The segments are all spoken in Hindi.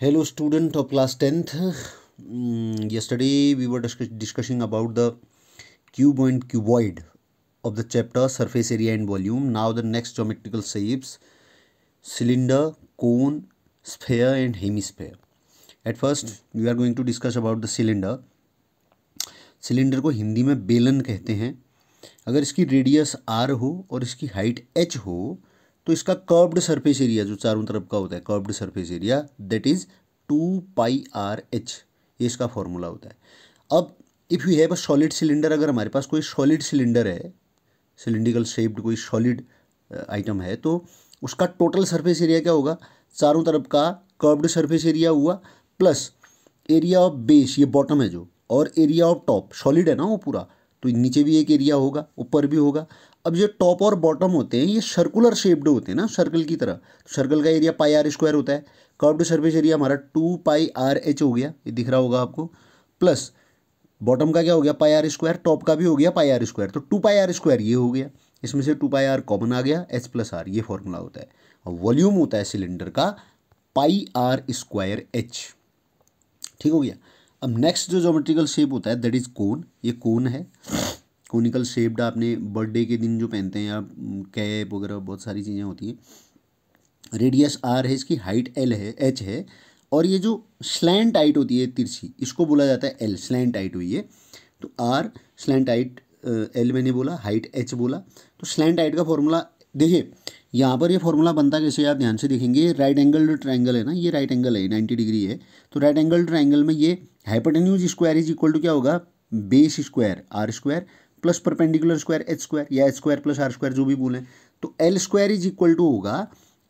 hello student of class tenth yesterday we were discussing about the cube and cuboid of the chapter surface area and volume now the next geometrical shapes cylinder cone sphere and hemi hemisphere at first we are going to discuss about the cylinder cylinder को हिंदी में बेलन कहते हैं अगर इसकी रेडियस आर हो और इसकी हाइट एच हो तो इसका कर्व्ड सरफेस एरिया जो चारों तरफ का होता है curved surface area that is two pi r h ये इसका फॉर्मूला होता है अब if you have a solid cylinder अगर हमारे पास कोई सॉलिड सिलेंडर है सिलेंडिकल शेप्ड कोई सॉलिड आइटम है तो उसका टोटल सरफेस एरिया क्या होगा चारों तरफ का कर्व्ड सरफेस एरिया हुआ प्लस एरिया ऑफ बेस ये बॉटम है जो और एरिया ऑफ टॉप सॉलिड है ना वो पूरा तो नीचे भी एक एरिया होगा ऊपर भी होगा अब जो टॉप और बॉटम होते हैं ये सर्कुलर शेप्ड होते हैं ना सर्कल की तरह सर्कल तो का एरिया पाई आर स्क्वायर होता है कर्व्ड सर्फेस एरिया हमारा टू पाई आर एच हो गया ये दिख रहा होगा आपको प्लस बॉटम का क्या हो गया पाई आर स्क्वायर टॉप का भी हो गया पाई आर स्क्वायर तो टू पाई आर स्क्वायर ये हो गया इसमें से टू पाई आर कॉमन आ गया एच प्लस आर ये फॉर्मूला होता है और वॉल्यूम होता है सिलेंडर का पाई आर स्क्वायर एच ठीक हो गया अब नेक्स्ट जो जोमेट्रिकल शेप होता है दैट इज़ कोन ये कोन है कोनिकल शेप्ड आपने बर्थडे के दिन जो पहनते हैं या कैप वगैरह बहुत सारी चीज़ें होती हैं रेडियस आर है इसकी हाइट एल है एच है और ये जो स्लैंट हाइट होती है तिरछी इसको बोला जाता है एल स्लैंट हाइट हुई है तो आर स्लैंट हाइट एल मैंने बोला हाइट एच बोला तो स्लैंट हाइट का फॉर्मूला देखिए यहाँ पर ये फॉर्मूला बनता कैसे आप ध्यान से देखेंगे राइट एंगल ट्राइंगल है ना ये राइट एंगल है नाइन्टी डिग्री है तो राइट एंगल ट्राइंगल में ये hypotenuse square is equal to क्या होगा base square r square plus perpendicular square h square या h square plus r square जो भी बोलें तो l square is equal to होगा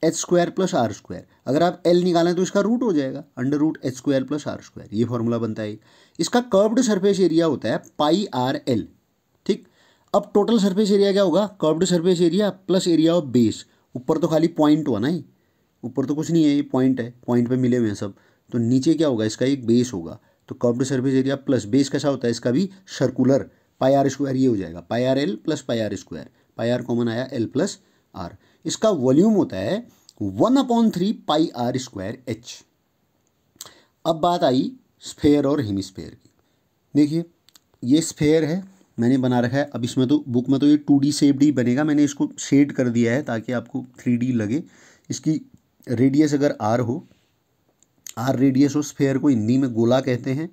h square plus r square अगर आप एल निकालें तो इसका रूट हो जाएगा under root h square plus r square ये फॉर्मूला बनता है इसका कर्व्ड सरफेस एरिया होता है पाई आर एल ठीक अब टोटल सरफेस एरिया क्या होगा curved surface area plus area of base ऊपर तो खाली पॉइंट हुआ ना ये ऊपर तो कुछ नहीं है ये पॉइंट है पॉइंट पे मिले हुए हैं सब तो नीचे क्या होगा इसका एक बेस होगा तो curved surface area plus base कैसा होता है इसका भी सर्कुलर पाई आर स्क्वायर ये हो जाएगा pi r l plus pi r square pi r common आया एल प्लस आर इसका वॉल्यूम होता है one upon three pi r square h अब बात आई स्फेयर और हेमिस्फेयर की देखिए ये स्फेयर है मैंने बना रखा है अब इसमें तो बुक में तो ये टू डी सेफ ही बनेगा मैंने इसको शेड कर दिया है ताकि आपको थ्री डी लगे इसकी रेडियस अगर आर हो आर रेडियस हो स्फेयर को हिंदी में गोला कहते हैं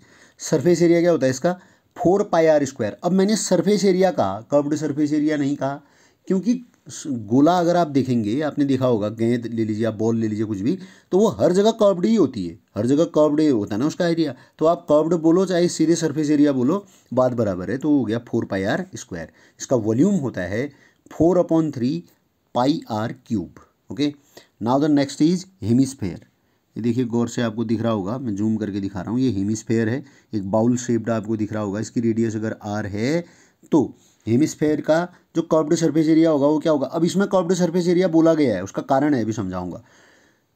सरफेस एरिया क्या होता है इसका फोर पाई आर स्क्वायर अब मैंने सरफेस एरिया कहा कर्व्ड सरफेस एरिया नहीं कहा क्योंकि गोला अगर आप देखेंगे आपने देखा होगा गेंद ले लीजिए आप बॉल ले लीजिए कुछ भी तो वो हर जगह कर्व्ड ही होती है हर जगह कर्व्ड होता है ना उसका एरिया तो आप कर्व्ड बोलो चाहे सीधे सरफेस एरिया बोलो बात बराबर है तो हो गया फोर पाई आर स्क्वायर इसका वॉल्यूम होता है four upon three pi r cube okay now the next is hemisphere ये देखिए गौर से आपको दिख रहा होगा मैं जूम करके दिखा रहा हूँ ये हेमिसफेयर है एक बाउल शेप्ड आपको दिख रहा होगा इसकी रेडियस अगर आर है तो हेमिस्फेयर का जो कॉप्ड सरफेस एरिया होगा वो क्या होगा अब इसमें कॉप्ड सरफेस एरिया बोला गया है उसका कारण है अभी समझाऊंगा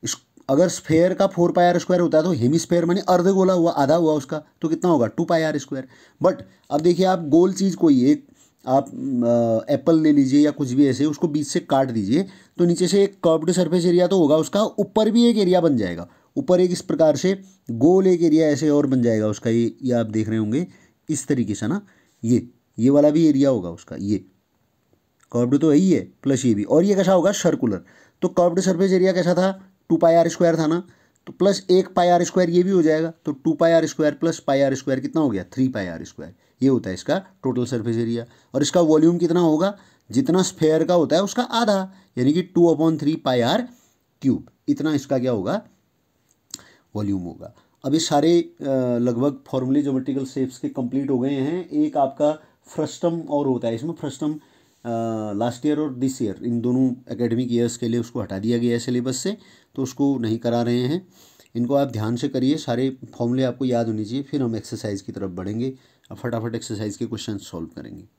इस अगर स्फेयर का फोर पाई आर स्क्वायर होता है तो हेमिस्फेयर मानी अर्ध गोला हुआ आधा हुआ उसका तो कितना होगा two pi r square but अब देखिए आप गोल चीज़ कोई एक आप एप्पल ले लीजिए या कुछ भी ऐसे उसको बीच से काट दीजिए तो नीचे से एक कर्व्ड सरफेस एरिया तो होगा उसका ऊपर भी एक एरिया बन जाएगा ऊपर एक इस प्रकार से गोल एक एरिया ऐसे और बन जाएगा उसका ये ये आप देख रहे होंगे इस तरीके से ना ये ये वाला भी एरिया होगा उसका ये कर्व्ड तो यही है प्लस ये भी और ये कैसा होगा सर्कुलर तो कर्व्ड सरफेस एरिया कैसा था टू पाई आर स्क्वायर था ना तो प्लस एक पाई आर स्क्वायर ये भी हो जाएगा तो two pi r square plus pi r square कितना हो गया थ्री पाई आर स्क्वायर ये होता है इसका टोटल सर्फेस एरिया और इसका वॉल्यूम कितना होगा जितना स्फेयर का होता है उसका आधा यानी कि two upon three pi r cube इतना इसका क्या होगा वॉल्यूम होगा अब ये सारे लगभग फॉर्मूले जोमेट्रिकल शेप्स के कंप्लीट हो गए हैं एक आपका फ्रस्टम और होता है इसमें फ्रस्टम लास्ट ईयर और दिस ईयर इन दोनों एकेडमिक ईयर्स के लिए उसको हटा दिया गया है सिलेबस से तो उसको नहीं करा रहे हैं इनको आप ध्यान से करिए सारे फॉर्मूले आपको याद होने चाहिए फिर हम एक्सरसाइज की तरफ बढ़ेंगे अब फटाफट एक्सरसाइज के क्वेश्चन सॉल्व करेंगे